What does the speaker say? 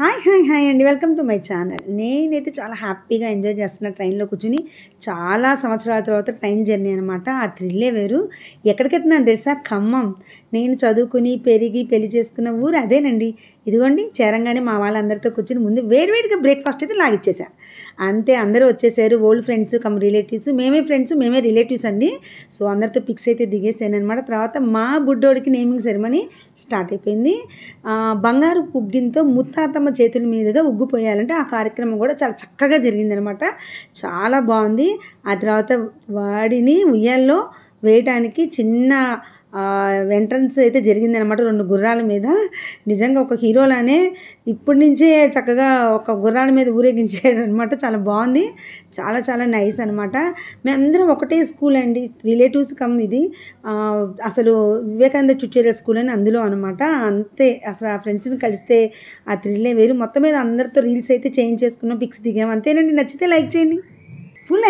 hi hi hi అండి welcome to my channel నేనైతే చాలా హ్యాపీగా ఎంజాయ్ చేస్తున్న ట్రైన్లో కూర్చుని చాలా సంవత్సరాల తర్వాత ట్రైన్ జర్నీ అనమాట ఆ థ్రిల్లే వేరు ఎక్కడికెళ్తున్నాను తెలుసా ఖమ్మం నేను చదువుకుని పెరిగి పెళ్లి చేసుకున్న ఊరు అదేనండి ఇదిగోండి చేరంగానే మా వాళ్ళందరితో కూర్చుని ముందు వేడివేడిగా బ్రేక్ఫాస్ట్ అయితే లాగిచ్చేసా అంతే అందరూ వచ్చేసారు ఓల్డ్ ఫ్రెండ్స్ కమ్ రిలేటివ్స్ మేమే ఫ్రెండ్స్ మేమే రిలేటివ్స్ అండి సో అందరితో పిక్స్ అయితే దిగేసాను అనమాట తర్వాత మా బుడ్డోడికి నేమింగ్ సెరమనీ స్టార్ట్ అయిపోయింది బంగారు పుగ్గింతో ముత్తాతమ్మ చేతుల మీదుగా ఉగ్గిపోయాలంటే ఆ కార్యక్రమం కూడా చాలా చక్కగా జరిగిందనమాట చాలా బాగుంది ఆ తర్వాత వాడిని ఉయ్యాల్లో వేయటానికి చిన్న ఎంట్రన్స్ అయితే జరిగిందనమాట రెండు గుర్రాల మీద నిజంగా ఒక హీరోలానే ఇప్పటి నుంచే చక్కగా ఒక గుర్రాల మీద ఊరేగించారనమాట చాలా బాగుంది చాలా చాలా నైస్ అనమాట మేమందరం ఒకటే స్కూల్ అండి రిలేటివ్స్ కమ్ ఇది అసలు వివేకానంద చుట్టేరే స్కూల్ అని అందులో అనమాట అంతే అసలు ఆ ఫ్రెండ్స్ని కలిస్తే ఆ థ్రిల్లే వేరు మొత్తం మీద అందరితో రీల్స్ అయితే చేంజ్ చేసుకున్నాం పిక్స్ దిగాం అంతేనండి నచ్చితే లైక్ చేయండి ఫుల్